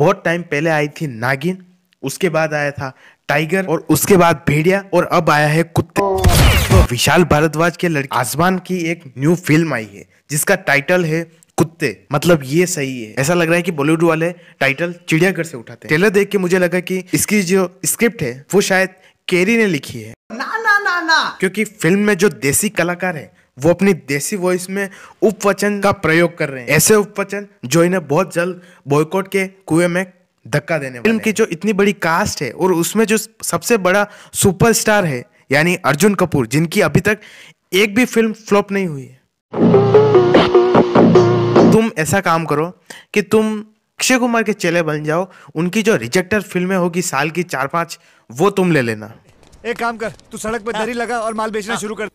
बहुत टाइम पहले आई थी नागिन उसके बाद आया था टाइगर और उसके बाद भेड़िया और अब आया है कुत्ते तो विशाल भारद्वाज के लड़के आसमान की एक न्यू फिल्म आई है जिसका टाइटल है कुत्ते मतलब ये सही है ऐसा लग रहा है कि बॉलीवुड वाले टाइटल चिड़ियाघर से उठाते हैं टेलर देख के मुझे लगा कि इसकी जो स्क्रिप्ट है वो शायद केरी ने लिखी है ना ना ना ना क्योंकि फिल्म में जो देसी कलाकार है वो अपनी देसी वॉइस में उपवचन का प्रयोग कर रहे हैं ऐसे उपवचन जो इन्हें बहुत जल्द बॉयकॉट के कुएं में धक्का देने फिल्म की जो इतनी बड़ी कास्ट है और उसमें जो सबसे बड़ा सुपरस्टार है यानी अर्जुन कपूर जिनकी अभी तक एक भी फिल्म फ्लॉप नहीं हुई है तुम ऐसा काम करो कि तुम अक्षय कुमार के चेले बन जाओ उनकी जो रिजेक्टर फिल्में होगी साल की चार पांच वो तुम ले लेना एक काम कर तू सड़क पर दरी लगा और माल बेचना हाँ। शुरू कर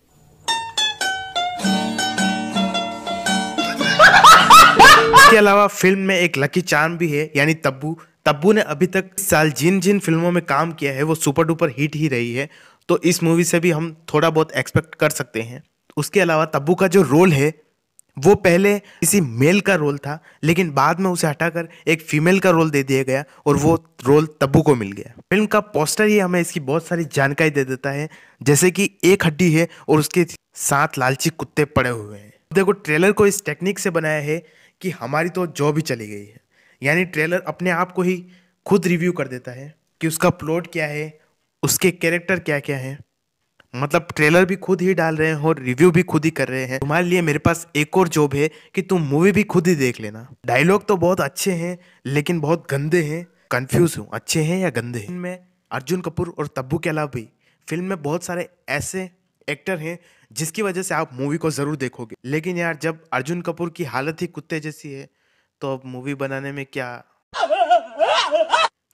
इसके अलावा फिल्म में एक लकी चार्म भी है यानी तब्बू तब्बू ने अभी तक साल जिन जिन फिल्मों में काम किया है वो सुपर डुपर हिट ही रही है तो इस मूवी से भी हम थोड़ा बहुत एक्सपेक्ट कर सकते हैं उसके अलावा तब्बू का जो रोल है वो पहले किसी मेल का रोल था लेकिन बाद में उसे हटाकर एक फीमेल का रोल दे दिया गया और वो रोल तब्बू को मिल गया फिल्म का पोस्टर ही हमें इसकी बहुत सारी जानकारी दे देता है जैसे कि एक हड्डी है और उसके साथ लालची कुत्ते पड़े हुए हैं देखो ट्रेलर को इस टेक्निक से बनाया है कि हमारी तो जॉब भी चली गई है यानी ट्रेलर अपने आप को ही खुद रिव्यू कर देता है कि उसका प्लॉट क्या है उसके कैरेक्टर क्या क्या हैं मतलब ट्रेलर भी खुद ही डाल रहे हैं और रिव्यू भी खुद ही कर रहे हैं तुम्हारे लिए मेरे पास एक और जॉब है कि तुम मूवी भी खुद ही देख लेना डायलॉग तो बहुत अच्छे हैं लेकिन बहुत गंदे हैं कंफ्यूज हूँ अच्छे हैं या गंदे हैं इनमें अर्जुन कपूर और तब्बू के अलावा भी फिल्म में बहुत सारे ऐसे एक्टर हैं जिसकी वजह से आप मूवी को ज़रूर देखोगे लेकिन यार जब अर्जुन कपूर की हालत ही कुत्ते जैसी है तो अब मूवी बनाने में क्या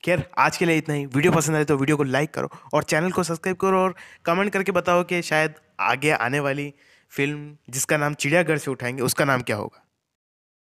खैर आज के लिए इतना ही वीडियो पसंद आए तो वीडियो को लाइक करो और चैनल को सब्सक्राइब करो और कमेंट करके बताओ कि शायद आगे आने वाली फिल्म जिसका नाम चिड़ियाघर से उठाएंगे उसका नाम क्या होगा